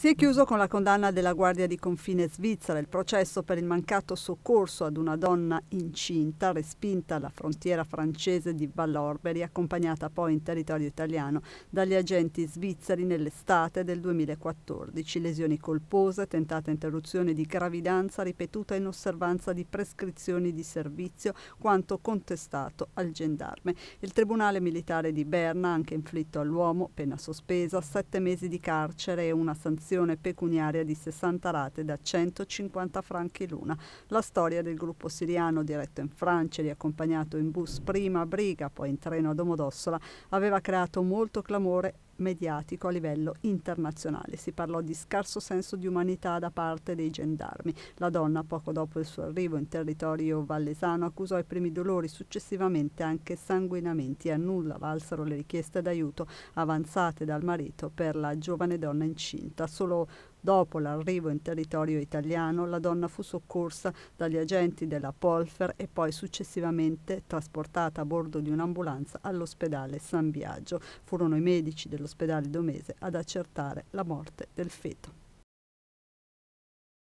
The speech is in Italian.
Si è chiuso con la condanna della Guardia di Confine svizzera il processo per il mancato soccorso ad una donna incinta respinta alla frontiera francese di Vallorberi, accompagnata poi in territorio italiano dagli agenti svizzeri nell'estate del 2014. Lesioni colpose, tentata interruzione di gravidanza ripetuta in osservanza di prescrizioni di servizio, quanto contestato al gendarme. Il Tribunale militare di Berna ha anche inflitto all'uomo, pena sospesa, sette mesi di carcere e una sanzione sanzione pecuniaria di 60 rate da 150 franchi l'una. La storia del gruppo siriano diretto in Francia, riaccompagnato in bus prima a Briga, poi in treno a Domodossola, aveva creato molto clamore mediatico a livello internazionale. Si parlò di scarso senso di umanità da parte dei gendarmi. La donna, poco dopo il suo arrivo in territorio vallesano, accusò i primi dolori, successivamente anche sanguinamenti a nulla valsero le richieste d'aiuto avanzate dal marito per la giovane donna incinta. Solo Dopo l'arrivo in territorio italiano, la donna fu soccorsa dagli agenti della Polfer e poi successivamente trasportata a bordo di un'ambulanza all'ospedale San Biagio. Furono i medici dell'ospedale Domese ad accertare la morte del feto.